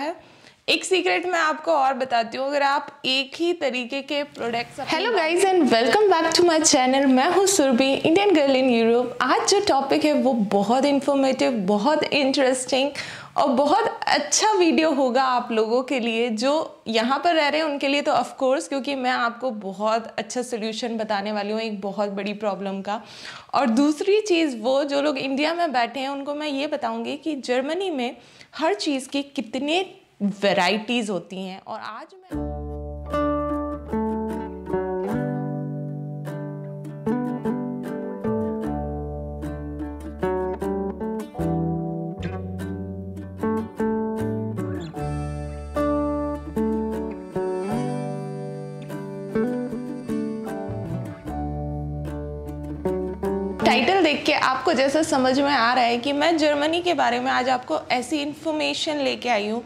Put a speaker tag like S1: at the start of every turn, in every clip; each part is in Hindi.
S1: है एक सीक्रेट मैं आपको और बताती हूँ अगर आप एक ही तरीके के products hello guys and welcome back to my channel मैं हूँ Surbhi Indian girl in Europe आज जो टॉपिक है वो बहुत इन्फॉर्मेटिव बहुत इंटरेस्टिंग और बहुत अच्छा वीडियो होगा आप लोगों के लिए जो यहाँ पर रह रहे हैं उनके लिए तो ऑफ़ कोर्स क्योंकि मैं आपको बहुत अच्छा सोल्यूशन बताने वाली हूँ एक बहुत बड़ी प्रॉब्लम का और दूसरी चीज़ वो जो लोग इंडिया में बैठे हैं उनको मैं ये बताऊँगी कि जर्मनी में हर चीज़ की कितने वैराइटीज़ होती हैं और आज मैं वजह से समझ में आ रहा है कि मैं जर्मनी के बारे में आज आपको ऐसी इन्फॉर्मेशन लेके आई हूँ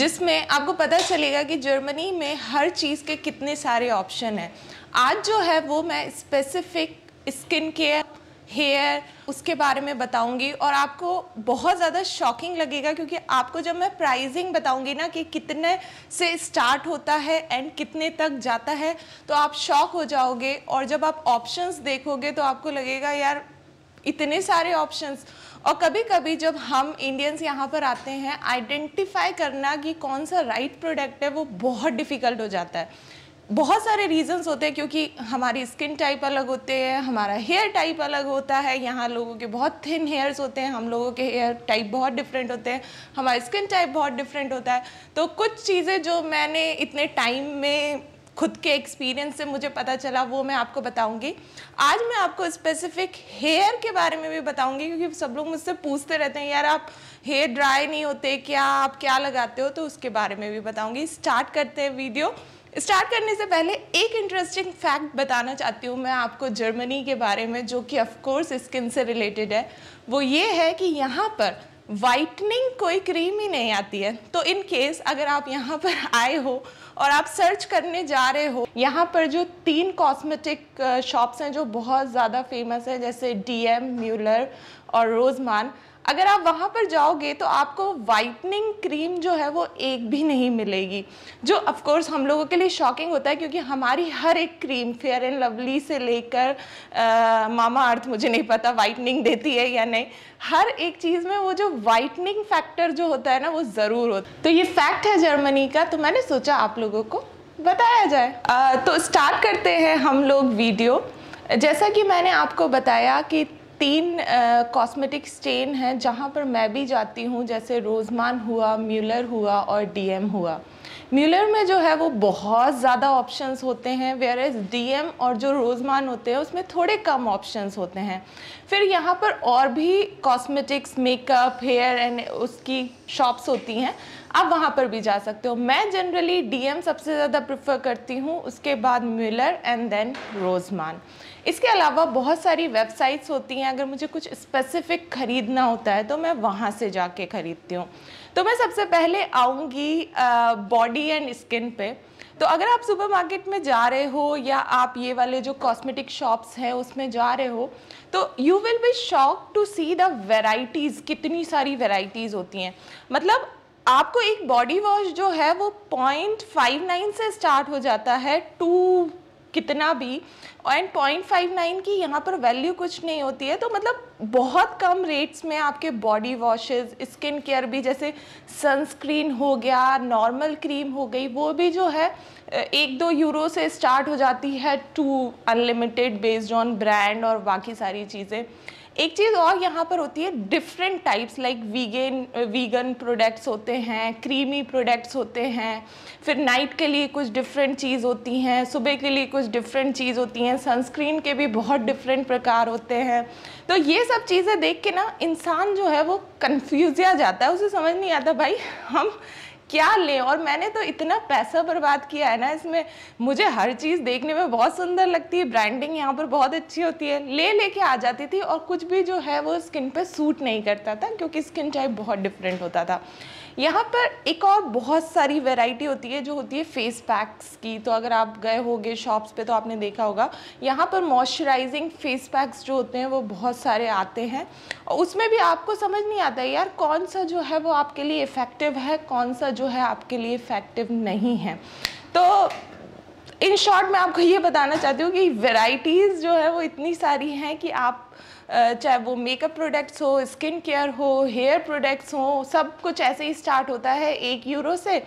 S1: जिसमें आपको पता चलेगा कि जर्मनी में हर चीज़ के कितने सारे ऑप्शन हैं आज जो है वो मैं स्पेसिफिक स्किन केयर हेयर उसके बारे में बताऊंगी और आपको बहुत ज़्यादा शॉकिंग लगेगा क्योंकि आपको जब मैं प्राइसिंग बताऊंगी ना कि कितने से स्टार्ट होता है एंड कितने तक जाता है तो आप शॉक हो जाओगे और जब आप ऑप्शंस देखोगे तो आपको लगेगा यार इतने सारे ऑप्शंस और कभी कभी जब हम इंडियंस यहाँ पर आते हैं आइडेंटिफाई करना कि कौन सा राइट प्रोडक्ट है वो बहुत डिफ़िकल्ट हो जाता है बहुत सारे रीजंस होते हैं क्योंकि हमारी स्किन टाइप अलग होते हैं हमारा हेयर टाइप अलग होता है यहाँ लोगों के बहुत थिन हेयर्स होते हैं हम लोगों के हेयर टाइप बहुत डिफरेंट होते हैं हमारा स्किन टाइप बहुत डिफरेंट होता है तो कुछ चीज़ें जो मैंने इतने टाइम में खुद के एक्सपीरियंस से मुझे पता चला वो मैं आपको बताऊंगी आज मैं आपको स्पेसिफिक हेयर के बारे में भी बताऊंगी क्योंकि सब लोग मुझसे पूछते रहते हैं यार आप हेयर ड्राई नहीं होते क्या आप क्या लगाते हो तो उसके बारे में भी बताऊंगी स्टार्ट करते हैं वीडियो स्टार्ट करने से पहले एक इंटरेस्टिंग फैक्ट बताना चाहती हूँ मैं आपको जर्मनी के बारे में जो कि ऑफकोर्स स्किन से रिलेटेड है वो ये है कि यहाँ पर वाइटनिंग कोई क्रीम ही नहीं आती है तो इन केस अगर आप यहाँ पर आए हो और आप सर्च करने जा रहे हो यहाँ पर जो तीन कॉस्मेटिक शॉप्स uh, हैं जो बहुत ज़्यादा फेमस है जैसे डीएम म्यूलर और रोजमान अगर आप वहाँ पर जाओगे तो आपको वाइटनिंग क्रीम जो है वो एक भी नहीं मिलेगी जो ऑफ कोर्स हम लोगों के लिए शॉकिंग होता है क्योंकि हमारी हर एक क्रीम फेयर एंड लवली से लेकर मामा अर्थ मुझे नहीं पता वाइटनिंग देती है या नहीं हर एक चीज़ में वो जो वाइटनिंग फैक्टर जो होता है ना वो ज़रूर होता है तो ये फैक्ट है जर्मनी का तो मैंने सोचा आप लोगों को बताया जाए आ, तो स्टार्ट करते हैं हम लोग वीडियो जैसा कि मैंने आपको बताया कि तीन कॉस्मेटिक स्टेन हैं जहाँ पर मैं भी जाती हूँ जैसे रोज़मान हुआ म्यूलर हुआ और डीएम हुआ म्यूलर में जो है वो बहुत ज़्यादा ऑप्शंस होते हैं वेयर एज डी और जो रोज़मान होते हैं उसमें थोड़े कम ऑप्शंस होते हैं फिर यहाँ पर और भी कॉस्मेटिक्स मेकअप हेयर एंड उसकी शॉप्स होती हैं आप वहाँ पर भी जा सकते हो मैं जनरली डीएम सबसे ज़्यादा प्रेफर करती हूँ उसके बाद म्यूलर एंड देन रोज़मान इसके अलावा बहुत सारी वेबसाइट्स होती हैं अगर मुझे कुछ स्पेसिफ़िक ख़रीदना होता है तो मैं वहाँ से जाके ख़रीदती हूँ तो मैं सबसे पहले आऊँगी बॉडी एंड स्किन पे तो अगर आप सुपरमार्केट में जा रहे हो या आप ये वाले जो कॉस्मेटिक शॉप्स हैं उसमें जा रहे हो तो you will be shock to see the varieties कितनी सारी वेराइटीज़ होती हैं मतलब आपको एक बॉडी वॉश जो है वो पॉइंट फाइव नाइन से स्टार्ट हो जाता है टू कितना भी एंड पॉइंट फाइव नाइन की यहाँ पर वैल्यू कुछ नहीं होती है तो मतलब बहुत कम रेट्स में आपके बॉडी वॉशेज स्किन केयर भी जैसे सनस्क्रीन हो गया नॉर्मल क्रीम हो गई वो भी जो है एक दो यूरो से स्टार्ट हो जाती है to unlimited based on brand और बाकी सारी चीज़ें एक चीज़ और यहाँ पर होती है different types like vegan vegan products होते हैं क्रीमी प्रोडक्ट्स होते हैं फिर नाइट के लिए कुछ डिफरेंट चीज़ होती हैं सुबह के लिए कुछ डिफरेंट चीज़ होती हैं सनस्क्रीन के भी बहुत डिफरेंट प्रकार होते हैं तो ये सब चीज़ें देख के ना इंसान जो है वो कन्फ्यूज़ जाता है उसे समझ नहीं आता भाई हम क्या लें और मैंने तो इतना पैसा बर्बाद किया है ना इसमें मुझे हर चीज़ देखने में बहुत सुंदर लगती है ब्रांडिंग यहाँ पर बहुत अच्छी होती है ले लेके आ जाती थी और कुछ भी जो है वो स्किन पे सूट नहीं करता था क्योंकि स्किन टाइप बहुत डिफरेंट होता था यहाँ पर एक और बहुत सारी वेराइटी होती है जो होती है फेस पैक्स की तो अगर आप गए होगे शॉप्स पे तो आपने देखा होगा यहाँ पर मॉइस्चराइजिंग फेस पैक्स जो होते हैं वो बहुत सारे आते हैं और उसमें भी आपको समझ नहीं आता यार कौन सा जो है वो आपके लिए इफ़ेक्टिव है कौन सा जो है आपके लिए इफ़ेक्टिव नहीं है तो इन शॉर्ट मैं आपको ये बताना चाहती हूँ कि वेराइटीज़ जो है वो इतनी सारी हैं कि आप चाहे वो मेकअप प्रोडक्ट्स हो स्किन केयर हो हेयर प्रोडक्ट्स हो सब कुछ ऐसे ही स्टार्ट होता है एक यूरो से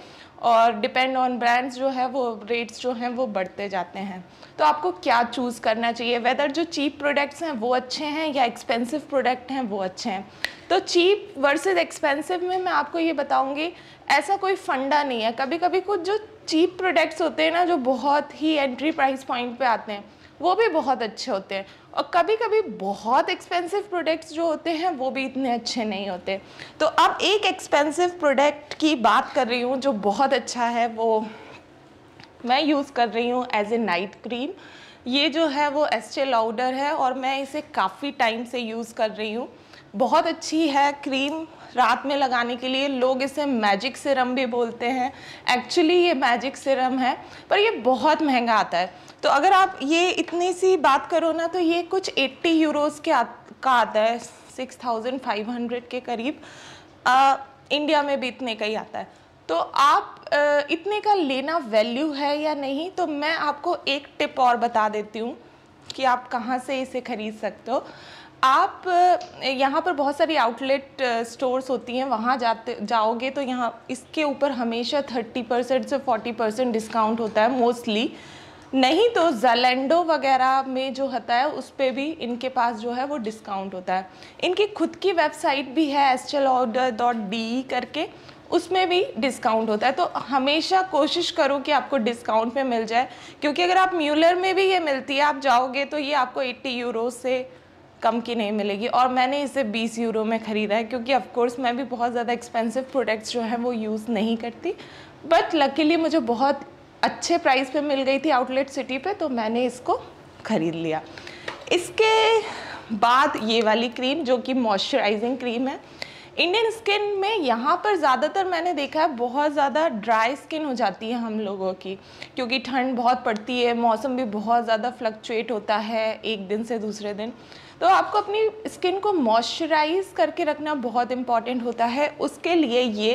S1: और डिपेंड ऑन ब्रांड्स जो है वो रेट्स जो हैं वो बढ़ते जाते हैं तो आपको क्या चूज़ करना चाहिए वेदर जो चीप प्रोडक्ट्स हैं वो अच्छे हैं या एक्सपेंसिव प्रोडक्ट हैं वो अच्छे हैं तो चीप वर्सेस एक्सपेंसिव में मैं आपको ये बताऊंगी ऐसा कोई फंडा नहीं है कभी कभी कुछ जो चीप प्रोडक्ट्स होते हैं ना जो बहुत ही एंट्री प्राइस पॉइंट पे आते हैं वो भी बहुत अच्छे होते हैं और कभी कभी बहुत एक्सपेंसिव प्रोडक्ट्स जो होते हैं वो भी इतने अच्छे नहीं होते तो अब एक एक्सपेंसिव प्रोडक्ट की बात कर रही हूँ जो बहुत अच्छा है वो मैं यूज़ कर रही हूँ एज ए नाइट क्रीम ये जो है वो एस्टे लाउडर है और मैं इसे काफ़ी टाइम से यूज़ कर रही हूँ बहुत अच्छी है क्रीम रात में लगाने के लिए लोग इसे मैजिक सिरम भी बोलते हैं एक्चुअली ये मैजिक सिरम है पर ये बहुत महंगा आता है तो अगर आप ये इतनी सी बात करो ना तो ये कुछ 80 यूरोस के आ, का आता है 6,500 के करीब आ, इंडिया में भी इतने का ही आता है तो आप आ, इतने का लेना वैल्यू है या नहीं तो मैं आपको एक टिप और बता देती हूँ कि आप कहाँ से इसे ख़रीद सकते हो आप यहाँ पर बहुत सारी आउटलेट स्टोर्स होती हैं वहाँ जाते जाओगे तो यहाँ इसके ऊपर हमेशा थर्टी परसेंट से फोर्टी परसेंट डिस्काउंट होता है मोस्टली नहीं तो जलेंडो वगैरह में जो होता है उस पर भी इनके पास जो है वो डिस्काउंट होता है इनकी खुद की वेबसाइट भी है एस्टल ऑर्डर डॉट डी करके उसमें भी डिस्काउंट होता है तो हमेशा कोशिश करो कि आपको डिस्काउंट में मिल जाए क्योंकि अगर आप म्यूलर में भी ये मिलती है आप जाओगे तो ये आपको 80 यूरो से कम की नहीं मिलेगी और मैंने इसे 20 यूरो में ख़रीदा है क्योंकि ऑफ कोर्स मैं भी बहुत ज़्यादा एक्सपेंसिव प्रोडक्ट्स जो हैं वो यूज़ नहीं करती बट लकीली मुझे बहुत अच्छे प्राइस पे मिल गई थी आउटलेट सिटी पे तो मैंने इसको ख़रीद लिया इसके बाद ये वाली क्रीम जो कि मॉइस्चराइजिंग क्रीम है इंडियन स्किन में यहाँ पर ज़्यादातर मैंने देखा है बहुत ज़्यादा ड्राई स्किन हो जाती है हम लोगों की क्योंकि ठंड बहुत पड़ती है मौसम भी बहुत ज़्यादा फ्लक्चुएट होता है एक दिन से दूसरे दिन तो आपको अपनी स्किन को मॉइस्चराइज करके रखना बहुत इम्पॉर्टेंट होता है उसके लिए ये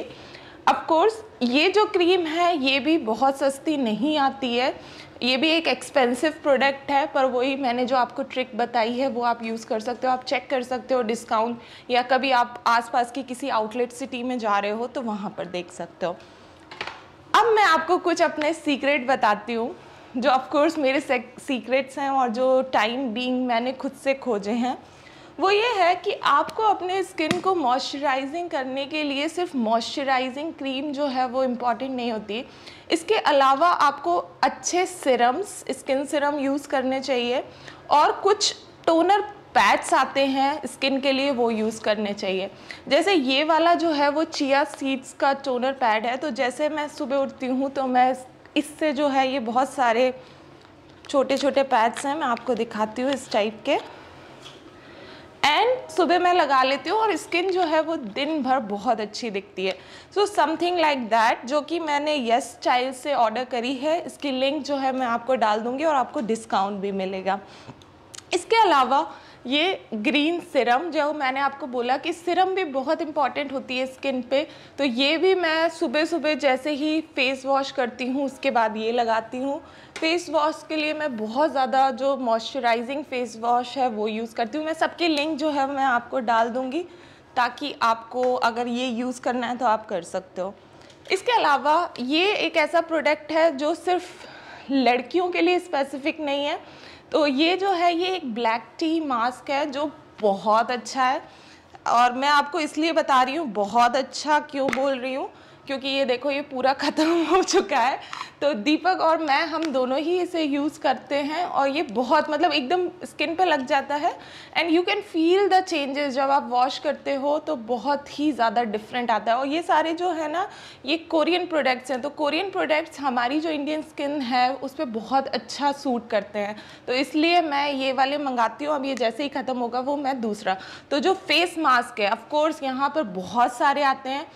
S1: अफकोर्स ये जो क्रीम है ये भी बहुत सस्ती नहीं आती है ये भी एक एक्सपेंसिव प्रोडक्ट है पर वही मैंने जो आपको ट्रिक बताई है वो आप यूज़ कर सकते हो आप चेक कर सकते हो डिस्काउंट या कभी आप आसपास की किसी आउटलेट सिटी में जा रहे हो तो वहाँ पर देख सकते हो अब मैं आपको कुछ अपने सीक्रेट बताती हूँ जो ऑफ कोर्स मेरे सीक्रेट्स हैं और जो टाइम बीइंग मैंने खुद से खोजे हैं वो ये है कि आपको अपने स्किन को मॉइस्चराइजिंग करने के लिए सिर्फ मॉइस्चराइजिंग क्रीम जो है वो इम्पॉर्टेंट नहीं होती इसके अलावा आपको अच्छे सिरम्स स्किन सिरम यूज़ करने चाहिए और कुछ टोनर पैड्स आते हैं स्किन के लिए वो यूज़ करने चाहिए जैसे ये वाला जो है वो चिया सीड्स का टोनर पैड है तो जैसे मैं सुबह उठती हूँ तो मैं इससे जो है ये बहुत सारे छोटे छोटे पैड्स हैं मैं आपको दिखाती हूँ इस टाइप के एंड सुबह मैं लगा लेती हूँ और स्किन जो है वो दिन भर बहुत अच्छी दिखती है सो समथिंग लाइक दैट जो कि मैंने यस चाइल्ड से ऑर्डर करी है इसकी लिंक जो है मैं आपको डाल दूँगी और आपको डिस्काउंट भी मिलेगा इसके अलावा ये ग्रीन सिरम जो मैंने आपको बोला कि सिरम भी बहुत इंपॉर्टेंट होती है स्किन पे तो ये भी मैं सुबह सुबह जैसे ही फेस वॉश करती हूँ उसके बाद ये लगाती हूँ फेस वॉश के लिए मैं बहुत ज़्यादा जो मॉइस्चराइजिंग फेस वॉश है वो यूज़ करती हूँ मैं सबके लिंक जो है मैं आपको डाल दूँगी ताकि आपको अगर ये यूज़ करना है तो आप कर सकते हो इसके अलावा ये एक ऐसा प्रोडक्ट है जो सिर्फ लड़कियों के लिए स्पेसिफिक नहीं है तो ये जो है ये एक ब्लैक टी मास्क है जो बहुत अच्छा है और मैं आपको इसलिए बता रही हूँ बहुत अच्छा क्यों बोल रही हूँ क्योंकि ये देखो ये पूरा ख़त्म हो चुका है तो दीपक और मैं हम दोनों ही इसे यूज़ करते हैं और ये बहुत मतलब एकदम स्किन पे लग जाता है and you can feel the changes जब आप वॉश करते हो तो बहुत ही ज़्यादा डिफरेंट आता है और ये सारे जो है ना ये कोरियन प्रोडक्ट्स हैं तो कोरियन प्रोडक्ट्स हमारी जो इंडियन स्किन है उस पर बहुत अच्छा सूट करते हैं तो इसलिए मैं ये वाले मंगाती हूँ अब ये जैसे ही ख़त्म होगा वो मैं दूसरा तो जो फेस मास्क है ऑफकोर्स यहाँ पर बहुत सारे आते हैं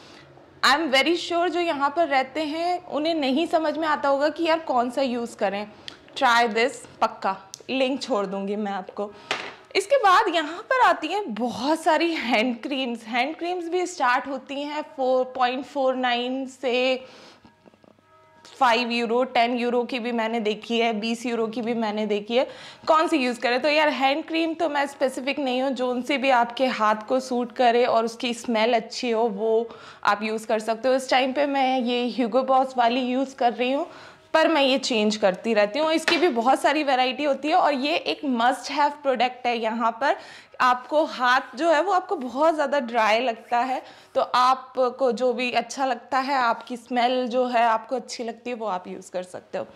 S1: आई एम वेरी श्योर जो यहाँ पर रहते हैं उन्हें नहीं समझ में आता होगा कि यार कौन सा यूज़ करें ट्राई दिस पक्का लिंक छोड़ दूँगी मैं आपको इसके बाद यहाँ पर आती हैं बहुत सारी हैंड क्रीम्स हैंड क्रीम्स भी स्टार्ट होती हैं फोर पॉइंट फोर नाइन से फाइव यूरो टेन यूरो की भी मैंने देखी है बीस यूरो की भी मैंने देखी है कौन सी यूज़ करें तो यार हैंड क्रीम तो मैं स्पेसिफिक नहीं हूँ जो उनसे भी आपके हाथ को सूट करे और उसकी स्मेल अच्छी हो वो आप यूज़ कर सकते हो इस टाइम पे मैं ये ह्यूगो बॉस वाली यूज़ कर रही हूँ पर मैं ये चेंज करती रहती हूँ इसकी भी बहुत सारी वेराइटी होती है और ये एक मस्ट हैव प्रोडक्ट है यहाँ पर आपको हाथ जो है वो आपको बहुत ज़्यादा ड्राई लगता है तो आपको जो भी अच्छा लगता है आपकी स्मेल जो है आपको अच्छी लगती है वो आप यूज़ कर सकते हो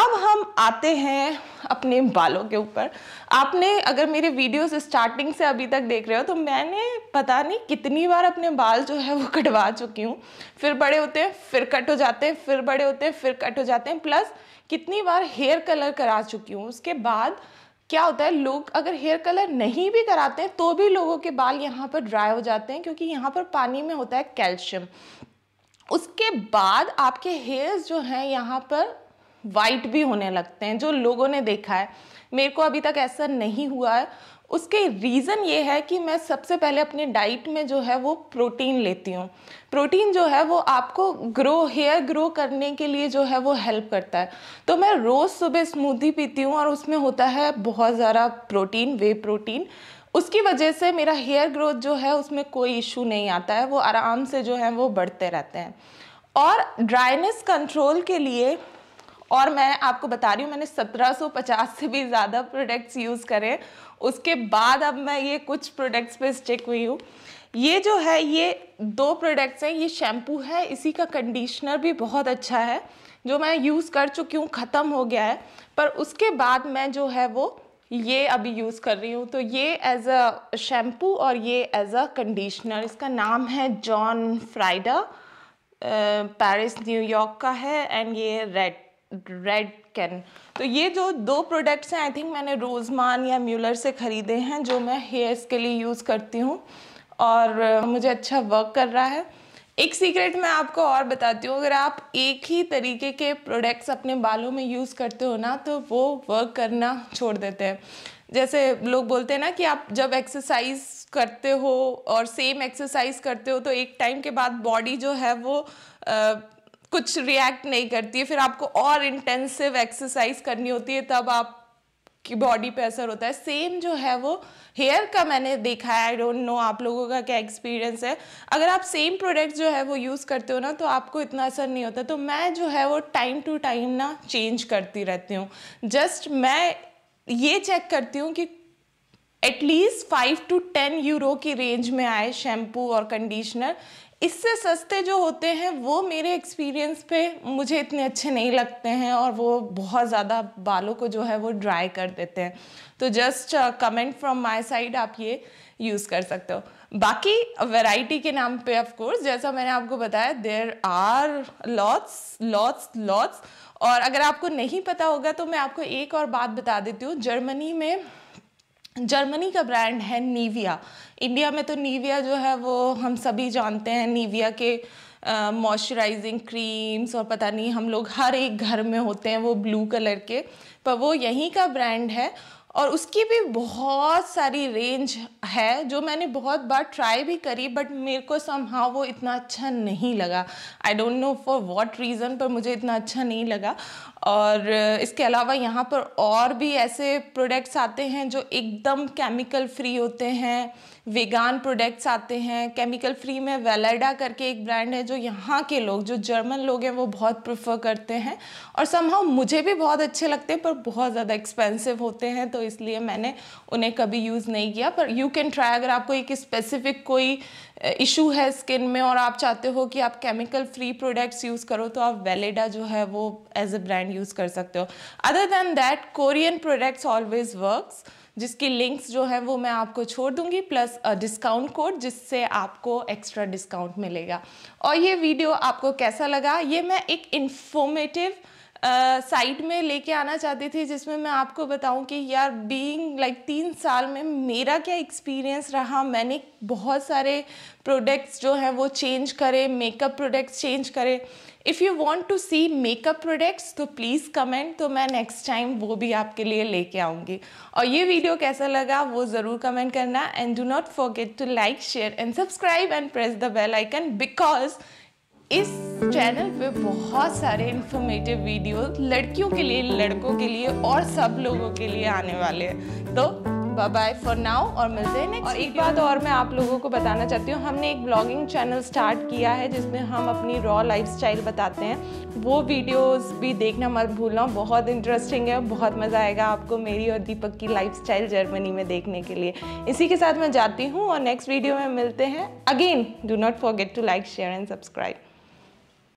S1: अब हम आते हैं अपने बालों के ऊपर आपने अगर मेरे वीडियोस स्टार्टिंग से अभी तक देख रहे हो तो मैंने पता नहीं कितनी बार अपने बाल जो है वो कटवा चुकी हूँ फिर बड़े होते हैं फिर कट हो जाते हैं फिर बड़े होते हैं फिर कट हो जाते हैं प्लस कितनी बार हेयर कलर करा चुकी हूँ उसके बाद क्या होता है लोग अगर हेयर कलर नहीं भी कराते हैं तो भी लोगों के बाल यहाँ पर ड्राई हो जाते हैं क्योंकि यहाँ पर पानी में होता है कैल्शियम उसके बाद आपके हेयर्स जो हैं यहाँ पर वाइट भी होने लगते हैं जो लोगों ने देखा है मेरे को अभी तक ऐसा नहीं हुआ है उसके रीज़न ये है कि मैं सबसे पहले अपने डाइट में जो है वो प्रोटीन लेती हूँ प्रोटीन जो है वो आपको ग्रो हेयर ग्रो करने के लिए जो है वो हेल्प करता है तो मैं रोज़ सुबह स्मूदी पीती हूँ और उसमें होता है बहुत ज़्यादा प्रोटीन वे प्रोटीन उसकी वजह से मेरा हेयर ग्रोथ जो है उसमें कोई इशू नहीं आता है वो आराम से जो है वो बढ़ते रहते हैं और ड्राइनेस कंट्रोल के लिए और मैं आपको बता रही हूँ मैंने 1750 से भी ज़्यादा प्रोडक्ट्स यूज़ करे उसके बाद अब मैं ये कुछ प्रोडक्ट्स पे स्टिक हुई हूँ ये जो है ये दो प्रोडक्ट्स हैं ये शैम्पू है इसी का कंडीशनर भी बहुत अच्छा है जो मैं यूज़ कर चुकी हूँ ख़त्म हो गया है पर उसके बाद मैं जो है वो ये अभी यूज़ कर रही हूँ तो ये एज अ शैम्पू और ये एज अ कंडीशनर इसका नाम है जॉन फ्राइडा पेरिस न्यूयॉर्क का है एंड ये रेड रेड कैन तो ये जो दो प्रोडक्ट्स हैं आई थिंक मैंने रोज़मान या म्यूलर से ख़रीदे हैं जो मैं हेयर्स के लिए यूज़ करती हूँ और मुझे अच्छा वर्क कर रहा है एक सीक्रेट मैं आपको और बताती हूँ अगर आप एक ही तरीके के प्रोडक्ट्स अपने बालों में यूज़ करते हो ना तो वो वर्क करना छोड़ देते हैं जैसे लोग बोलते हैं ना कि आप जब एक्सरसाइज करते हो और सेम एक्सरसाइज करते हो तो एक टाइम के बाद बॉडी जो है वो आ, कुछ रिएक्ट नहीं करती है फिर आपको और इंटेंसिव एक्सरसाइज करनी होती है तब आप की बॉडी पे असर होता है सेम जो है वो हेयर का मैंने देखा है आई डोंट नो आप लोगों का क्या एक्सपीरियंस है अगर आप सेम प्रोडक्ट जो है वो यूज़ करते हो ना तो आपको इतना असर नहीं होता तो मैं जो है वो टाइम टू टाइम ना चेंज करती रहती हूँ जस्ट मैं ये चेक करती हूँ कि at least five to ten euro की रेंज में आए शैम्पू और कंडीशनर इससे सस्ते जो होते हैं वो मेरे एक्सपीरियंस पे मुझे इतने अच्छे नहीं लगते हैं और वो बहुत ज़्यादा बालों को जो है वो ड्राई कर देते हैं तो just comment from my side आप ये यूज़ कर सकते हो बाकी वैरायटी के नाम पे ऑफ कोर्स जैसा मैंने आपको बताया there are lots lots lots और अगर आपको नहीं पता होगा तो मैं आपको एक और बात बता देती हूँ जर्मनी में जर्मनी का ब्रांड है नीविया इंडिया में तो नीविया जो है वो हम सभी जानते हैं नीविया के मॉइस्चराइजिंग क्रीम्स और पता नहीं हम लोग हर एक घर में होते हैं वो ब्लू कलर के पर वो यहीं का ब्रांड है और उसकी भी बहुत सारी रेंज है जो मैंने बहुत बार ट्राई भी करी बट मेरे को समहाव वो इतना अच्छा नहीं लगा I don't know for what reason पर मुझे इतना अच्छा नहीं लगा और इसके अलावा यहाँ पर और भी ऐसे प्रोडक्ट्स आते हैं जो एकदम केमिकल फ्री होते हैं वेगान प्रोडक्ट्स आते हैं केमिकल फ्री में वेलाडा करके एक ब्रांड है जो यहाँ के लोग जो जर्मन लोग हैं वो बहुत प्रेफर करते हैं और समहाउ मुझे भी बहुत अच्छे लगते हैं पर बहुत ज़्यादा एक्सपेंसिव होते हैं तो इसलिए मैंने उन्हें कभी यूज़ नहीं किया पर यू कैन ट्राई अगर आपको एक स्पेसिफिक कोई इशू है स्किन में और आप चाहते हो कि आप केमिकल फ्री प्रोडक्ट्स यूज़ करो तो आप वेलेडा जो है वो as a brand and use कर सकते हो other than that Korean products always works जिसकी लिंक्स जो है वो मैं आपको छोड़ दूंगी प्लस डिस्काउंट कोड जिससे आपको एक्स्ट्रा डिस्काउंट मिलेगा और ये वीडियो आपको कैसा लगा ये मैं एक इन्फॉर्मेटिव साइड में लेके आना चाहती थी जिसमें मैं आपको बताऊं कि यार बीइंग लाइक like, तीन साल में मेरा क्या एक्सपीरियंस रहा मैंने बहुत सारे प्रोडक्ट्स जो हैं वो चेंज करे मेकअप प्रोडक्ट्स चेंज करे if you want to see makeup products तो प्लीज़ कमेंट तो मैं नेक्स्ट टाइम वो भी आपके लिए लेके आऊँगी और ये वीडियो कैसा लगा वो ज़रूर कमेंट करना and do not forget to like share and subscribe and press the bell icon because इस चैनल पे बहुत सारे इन्फॉर्मेटिव वीडियो लड़कियों के लिए लड़कों के लिए और सब लोगों के लिए आने वाले हैं तो बाय बाय फॉर नाउ और मिलते हैं और एक बात और मैं आप लोगों को बताना चाहती हूँ हमने एक ब्लॉगिंग चैनल स्टार्ट किया है जिसमें हम अपनी रॉ लाइफस्टाइल बताते हैं वो वीडियोस भी देखना मत भूलना बहुत इंटरेस्टिंग है बहुत मज़ा आएगा आपको मेरी और दीपक की लाइफस्टाइल जर्मनी में देखने के लिए इसी के साथ मैं जाती हूँ और नेक्स्ट वीडियो में मिलते हैं again do not forget to like share and subscribe